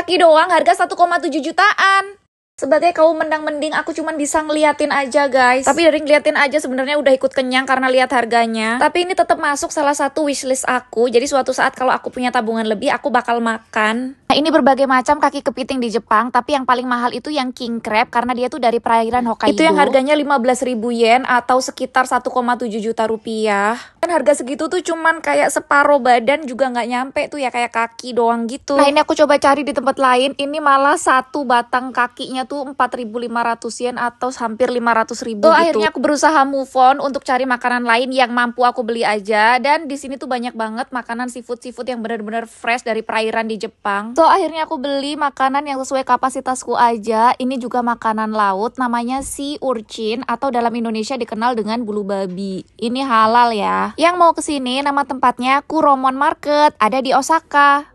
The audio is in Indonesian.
kaki doang harga 1,7 jutaan. Sebagai kaum mendang-mending aku cuman bisa ngeliatin aja guys. Tapi dari ngeliatin aja sebenarnya udah ikut kenyang karena lihat harganya. Tapi ini tetap masuk salah satu wishlist aku. Jadi suatu saat kalau aku punya tabungan lebih aku bakal makan. Nah, ini berbagai macam kaki kepiting di Jepang, tapi yang paling mahal itu yang king crab karena dia tuh dari perairan Hokkaido. Itu yang harganya 15.000 yen atau sekitar 1,7 juta rupiah. Kan harga segitu tuh cuman kayak separuh badan juga nggak nyampe tuh ya kayak kaki doang gitu. Nah, ini aku coba cari di tempat lain, ini malah satu batang kakinya tuh 4.500 yen atau hampir 500 ribu tuh, oh, gitu. akhirnya aku berusaha move on untuk cari makanan lain yang mampu aku beli aja dan di sini tuh banyak banget makanan seafood-seafood yang benar-benar fresh dari perairan di Jepang So akhirnya aku beli makanan yang sesuai kapasitasku aja. Ini juga makanan laut namanya si urcin atau dalam Indonesia dikenal dengan bulu babi. Ini halal ya. Yang mau kesini nama tempatnya Kuromon Market ada di Osaka.